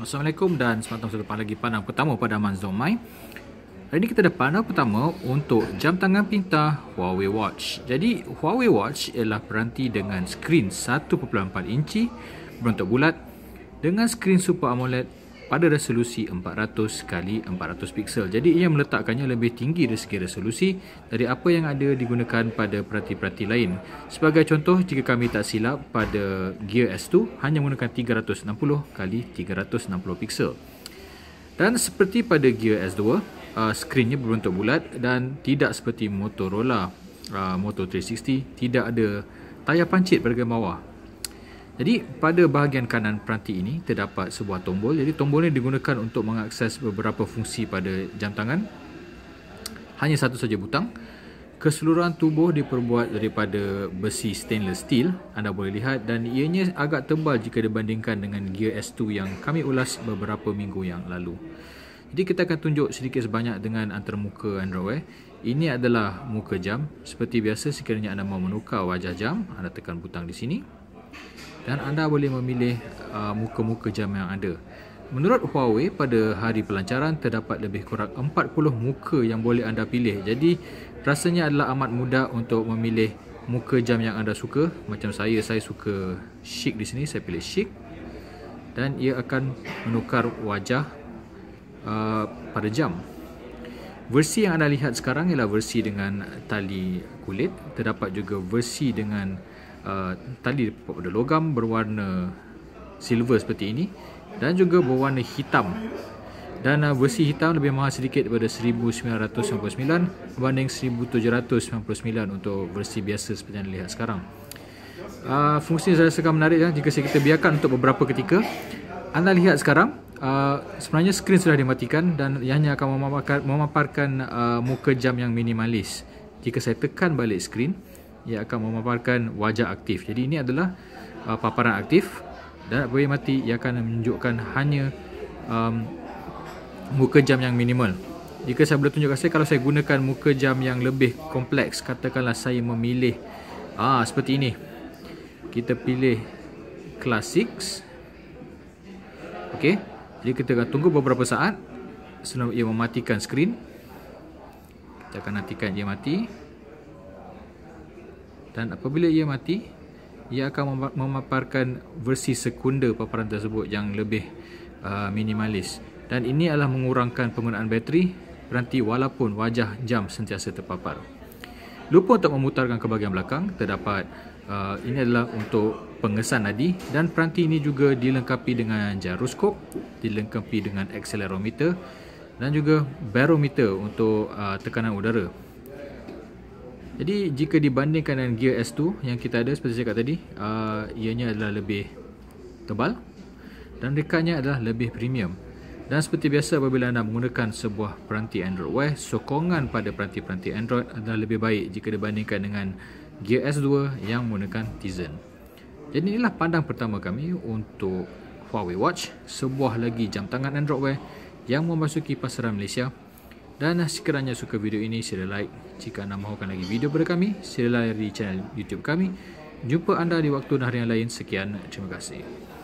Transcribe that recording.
Assalamualaikum dan selamat datang selepas lagi pandang pertama pada Aman Zomai Hari ini kita ada pandang pertama untuk jam tangan pintar Huawei Watch Jadi Huawei Watch ialah peranti dengan skrin 1.4 inci berontok bulat dengan skrin Super AMOLED pada resolusi 400 kali 400 pixel. Jadi ia meletakkannya lebih tinggi dari segi resolusi dari apa yang ada digunakan pada perhati-perhati lain. Sebagai contoh, jika kami tak silap pada Gear S2 hanya menggunakan 360 kali 360 pixel. Dan seperti pada Gear S2, uh, skrinnya berbentuk bulat dan tidak seperti Motorola uh, Moto 360 tidak ada tayar pancit pada bahagian bawah jadi pada bahagian kanan peranti ini terdapat sebuah tombol. Jadi tombol ini digunakan untuk mengakses beberapa fungsi pada jam tangan. Hanya satu saja butang. Keseluruhan tubuh diperbuat daripada besi stainless steel. Anda boleh lihat dan ianya agak tebal jika dibandingkan dengan gear S2 yang kami ulas beberapa minggu yang lalu. Jadi kita akan tunjuk sedikit sebanyak dengan antara muka Android Wear. Ini adalah muka jam. Seperti biasa sekiranya anda mahu menukar wajah jam, anda tekan butang di sini dan anda boleh memilih uh, muka-muka jam yang ada. Menurut Huawei, pada hari pelancaran terdapat lebih kurang 40 muka yang boleh anda pilih. Jadi, rasanya adalah amat mudah untuk memilih muka jam yang anda suka. Macam saya, saya suka chic di sini. Saya pilih chic. Dan ia akan menukar wajah uh, pada jam. Versi yang anda lihat sekarang ialah versi dengan tali kulit. Terdapat juga versi dengan Uh, tali pada logam berwarna silver seperti ini dan juga berwarna hitam dan uh, versi hitam lebih mahal sedikit daripada 1999 berbanding 1799 untuk versi biasa seperti yang dilihat sekarang uh, fungsi yang saya rasakan menarik kan? jika kita biarkan untuk beberapa ketika anda lihat sekarang uh, sebenarnya skrin sudah dimatikan dan hanya akan memaparkan, memaparkan uh, muka jam yang minimalis jika saya tekan balik skrin ia akan memaparkan wajah aktif. Jadi ini adalah uh, paparan aktif dan apabila mati ia akan menunjukkan hanya um, muka jam yang minimal. Jika saya boleh tunjukkan saya kalau saya gunakan muka jam yang lebih kompleks, katakanlah saya memilih ah uh, seperti ini. Kita pilih classics. Okey. Jadi kita akan tunggu beberapa saat sebelum ia mematikan skrin. Kita akan nantikan dia mati dan apabila ia mati ia akan memaparkan versi sekunda paparan tersebut yang lebih uh, minimalis dan ini adalah mengurangkan penggunaan bateri peranti walaupun wajah jam sentiasa terpapar lupa untuk memutarkan ke bahagian belakang terdapat Uh, ini adalah untuk pengesan nadi dan peranti ini juga dilengkapi dengan gyroscope, dilengkapi dengan accelerometer dan juga barometer untuk uh, tekanan udara. Jadi jika dibandingkan dengan gear S2 yang kita ada seperti saya kata tadi, uh, ianya adalah lebih tebal dan rekannya adalah lebih premium. Dan seperti biasa apabila anda menggunakan sebuah peranti Android Wear, sokongan pada peranti-peranti Android adalah lebih baik jika dibandingkan dengan Gear S2 yang menggunakan Tizen. Jadi inilah pandang pertama kami untuk Huawei Watch, sebuah lagi jam tangan Android Wear yang memasuki pasaran Malaysia dan sekiranya suka video ini, sila like. Jika anda mahukan lagi video daripada kami, sila di channel YouTube kami. Jumpa anda di waktu dan hari yang lain. Sekian, terima kasih.